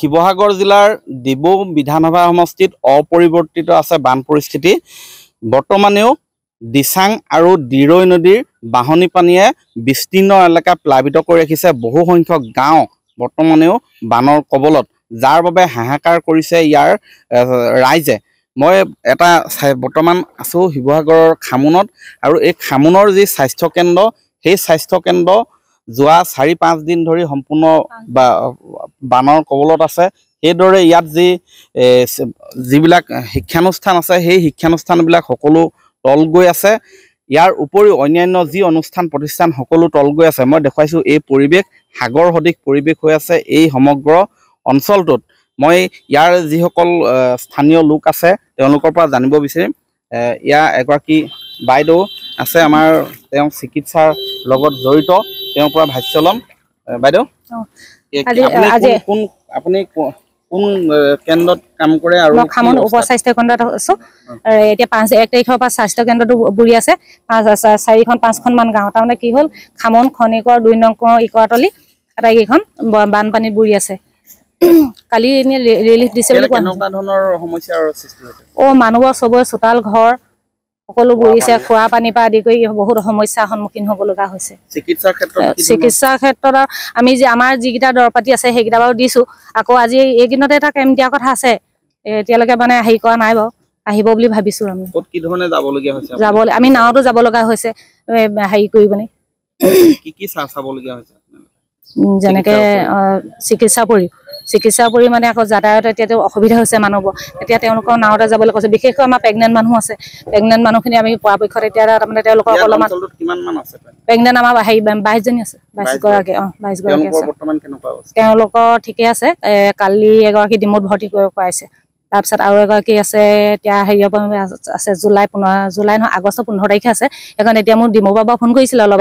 শিৱসাগৰ জিলাৰ ডিব্ৰু বিধানসভা সমষ্টিত অপৰিৱৰ্তিত আছে বান পৰিস্থিতি বৰ্তমানেও দিচাং আৰু দিৰৈ নদীৰ বাঁহনী পানীয়ে বিস্তীৰ্ণ এলেকা প্লাৱিত কৰি ৰাখিছে বহুসংখ্যক গাঁও বৰ্তমানেও বানৰ কবলত যাৰ বাবে হাহাকাৰ কৰিছে ইয়াৰ ৰাইজে মই এটা বৰ্তমান আছোঁ শিৱসাগৰৰ খামোনত আৰু এই খামোনৰ যি স্বাস্থ্যকেন্দ্ৰ সেই স্বাস্থ্যকেন্দ্ৰ যোৱা চাৰি পাঁচ দিন ধৰি সম্পূৰ্ণ বানৰ কবলত আছে সেইদৰে ইয়াত যি যিবিলাক শিক্ষানুষ্ঠান আছে সেই শিক্ষানুষ্ঠানবিলাক সকলো তল গৈ আছে ইয়াৰ উপৰিও অন্যান্য যি অনুষ্ঠান প্ৰতিষ্ঠান সকলো তল গৈ আছে মই দেখুৱাইছোঁ এই পৰিৱেশ সাগৰ সদৃশ পৰিৱেশ হৈ আছে এই সমগ্ৰ অঞ্চলটোত মই ইয়াৰ যিসকল স্থানীয় লোক আছে তেওঁলোকৰ পৰা জানিব বিচাৰিম ইয়াৰ এগৰাকী বাইদেউ আছে আমাৰ তেওঁ চিকিৎসাৰ লগত জড়িত তেওঁৰ পৰা ভাষ্য ল'ম বাইদেউ আপুনি কোন কেন্দ্ৰত কাম কৰে আৰু খামন উপস্বাস্থ্য কেন্দ্ৰত আছো এতিয়া পাঁচ এক তাৰিখৰ পৰা স্বাস্থ্য কেন্দ্ৰটো বুঢ়ি আছে পাঁচ চাৰিখন পাঁচখনমান গাঁৱত তাৰমানে কি হ'ল খামন খনিকৰ দুই নং ইকৰাতলি আটাইকেইখন বানপানীত বুঢ়ী আছে কালি এনেই ৰিলিফ দিছে বুলি অ' মানুহৰ চবৰে চোতাল ঘৰ সকলো বুৰিছে খোৱা পানীৰ পৰা আদি কৰি বহুত সমস্যাৰ সন্মুখীন হ'ব লগা হৈছে চিকিৎসাৰ ক্ষেত্ৰত আমি যে আমাৰ যিকেইটা দৰৱ পাতি আছে সেইকেইটা বাৰু দিছোঁ আকৌ আজি এইকেইদিনতে এটা কেম্প দিয়া কথা আছে এতিয়ালৈকে মানে হেৰি কৰা নাই বাৰু আহিব বুলি ভাবিছো আমি কি ধৰণে যাবলগীয়া হৈছে যাবলৈ আমি নাৱতো যাব লগা হৈছে হেৰি কৰি মানে কি কি চাবলগীয়া হৈছে যেনেকে চিকিৎসা পৰি চিকিৎসাৰ উপৰি মানে আকৌ যাতায়ত এতিয়াতো অসুবিধা হৈছে মানুহবোৰ এতিয়া তেওঁলোকৰ নাৱতে যাবলৈ কৈছে বিশেষকৈ আমাৰ প্ৰেগনেণ্ট মানুহ আছে প্ৰেগনেণ্ট মানুহখিনি আমি পৰাপক্ষত এতিয়া তাৰমানে তেওঁলোকৰ অলপমান প্ৰেগনেণ্ট আমাৰ হেৰি বাইছজনী আছে বাইছগৰাকী অঁ বাইছগৰাকী আছে তেওঁলোকৰ ঠিকেই আছে কালি এগৰাকী ডিমুত ভৰ্তি কৰাইছে তাৰপিছত আৰু এগৰাকী আছে এতিয়া হেৰিয়ৰ পৰা আছে জুলাই পোন্ধৰ জুলাই নহয় আগষ্টৰ পোন্ধৰ তাৰিখে আছে সেইকাৰণে এতিয়া মোৰ ডিমৌ বাবা ফোন কৰিছিলে অলপ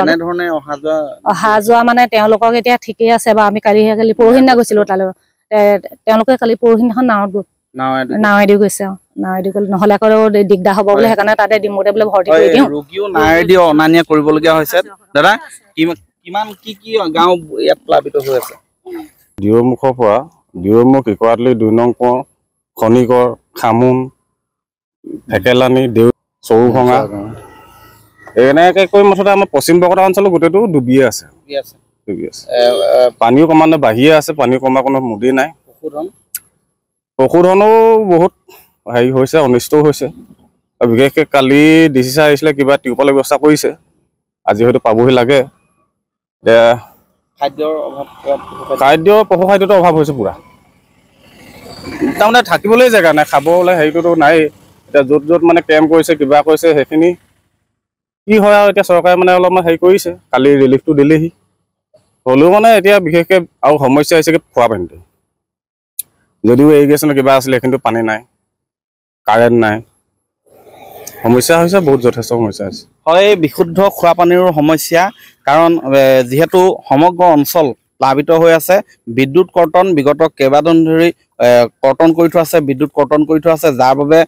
অহা যোৱা মানে তেওঁলোকক এতিয়া ঠিকেই আছে বা আমি কালি কালি পৰহিদিনা গৈছিলোঁ তালৈ তেওঁলোকে কালি পৰহিদিনাখন নাৱত গ'ল নহ'লে আকৌ দুই নং খনিকৰ খামুন ঢেকেলানি দেউ চৌভঙা এনেকৈ কৰি মুঠতে আমাৰ পশ্চিম বৰকটা অঞ্চলৰ গোটেইটো ডুবিয়ে আছে পানীও কমানে বাঢ়িয়ে আছে পানী কমা কোনো মুদি নাই পশুধন পশুধনো বহুত হেৰি হৈছে অনিষ্টও হৈছে আৰু বিশেষকৈ কালি ডি চি চাই আহিছিলে কিবা টিউবৱেলৰ ব্যৱস্থা কৰিছে আজি হয়তো পাবহি লাগে এতিয়া খাদ্যৰ অভাৱ খাদ্য পশু খাদ্যটো অভাৱ হৈছে পূৰা তাৰমানে থাকিবলৈ জেগা নাই খাবলৈ হেৰিটোতো নাই এতিয়া য'ত য'ত মানে কেম্প কৰিছে কিবা কৰিছে সেইখিনি কি হয় আৰু এতিয়া চৰকাৰে মানে অলপমান হেৰি কৰিছে কালি ৰিলিফটো দিলেহি হ'লেও মানে এতিয়া বিশেষকে আৰু সমস্যা হৈছে খোৱা পানীটো যদিও ইৰিগেশ্যনৰ কিবা আছিলে কিন্তু পানী নাই কাৰেণ্ট নাই সমস্যা হৈছে বহুত যথেষ্ট সমস্যা হৈছে হয় বিশুদ্ধ খোৱা পানীৰো সমস্যা কাৰণ যিহেতু সমগ্ৰ অঞ্চল প্লাৱিত হৈ আছে বিদ্যুৎ কৰ্তন বিগত কেইবাদিন ধৰি কৰ্তন কৰি থোৱা আছে বিদ্যুৎ কৰ্তন কৰি থোৱা আছে যাৰ বাবে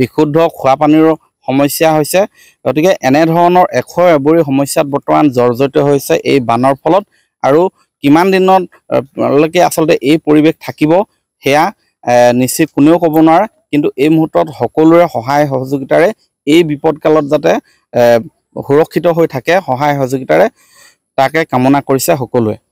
বিশুদ্ধ খোৱা পানীৰো সমস্যা হৈছে গতিকে এনেধৰণৰ এশ এবৰি সমস্যাত বৰ্তমান জৰ্জৰিত হৈছে এই বানৰ ফলত আৰু কিমান দিনত লৈকে আচলতে এই পৰিৱেশ থাকিব সেয়া নিশ্চিত কোনেও ক'ব নোৱাৰে কিন্তু এই মুহূৰ্তত সকলোৰে সহায় সহযোগিতাৰে এই বিপদকালত যাতে সুৰক্ষিত হৈ থাকে সহায় সহযোগিতাৰে তাকে কামনা কৰিছে সকলোৱে